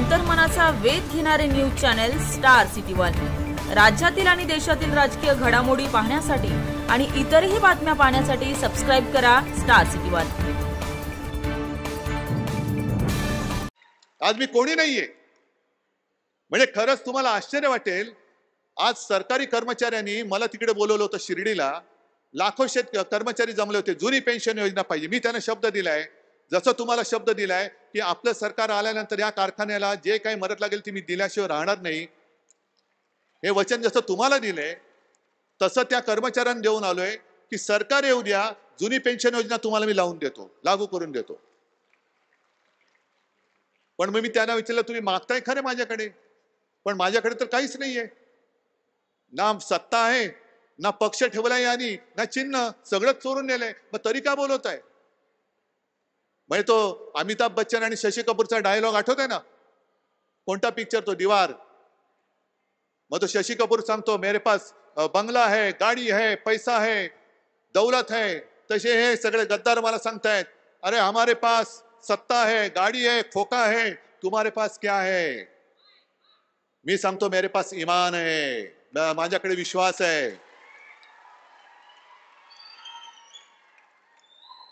अंतर्मनाचा वेध घेणारे news channel Star City One राज्यातील आणि देशातील राजकीय घडामोडी पाहण्यासाठी आणि इतरही बातम्या पाहण्यासाठी सबस्क्राईब करा स्टार सिटी वन आज मी कोणी नाहीये म्हणजे खरंच तुम्हाला आश्चर्य वाटेल आज सरकारी कर्मचाऱ्यांनी मला तिकडे बोलवलं होतं शिर्डीला लाखो शेत कर्मचारी जमले होते जुनी पेन्शन योजना पाहिजे मी त्यांना शब्द दिलाय जसं तुम्हाला शब्द दिलाय की आपलं सरकार आल्यानंतर या कारखान्याला जे काही मदत लागेल ती मी दिल्याशिवाय राहणार नाही हे वचन जसं तुम्हाला दिलंय तसं त्या कर्मचाऱ्यांना देऊन आलोय की सरकार येऊ द्या जुनी पेन्शन योजना तुम्हाला मी लावून देतो लागू करून देतो पण मग मी त्यांना विचारलं तुम्ही मागताय खरे माझ्याकडे पण माझ्याकडे तर काहीच नाहीये ना सत्ता आहे ना पक्ष ठेवलाय आणि ना चिन्ह सगळं चोरून नेलंय मग तरी का बोलवत आहे म्हणजे तो अमिताभ बच्चन आणि शशी कपूरचा डायलॉग आठवतोय ना कोणता पिक्चर तो दिवार मग तो शशी कपूर सांगतो मेरे पास बंगला है गाडी है पैसा है दौलत है तसे हे सगळे गद्दार मला सांगतायत अरे हमारे पास सत्ता है गाडी है खोका है तुम्हारे पास क्या है मी सांगतो मेरे पास इमान है माझ्याकडे विश्वास आहे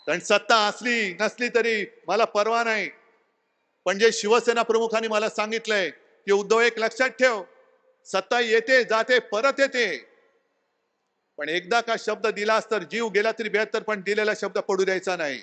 कारण सत्ता असली नसली तरी मला परवा नाही पण जे शिवसेना प्रमुखांनी मला सांगितलंय की उद्धव एक लक्षात ठेव सत्ता येते जाते परत येते पण एकदा का शब्द दिलास तर जीव गेला तरी बेहत्तर पण दिलेला शब्द पडू द्यायचा नाही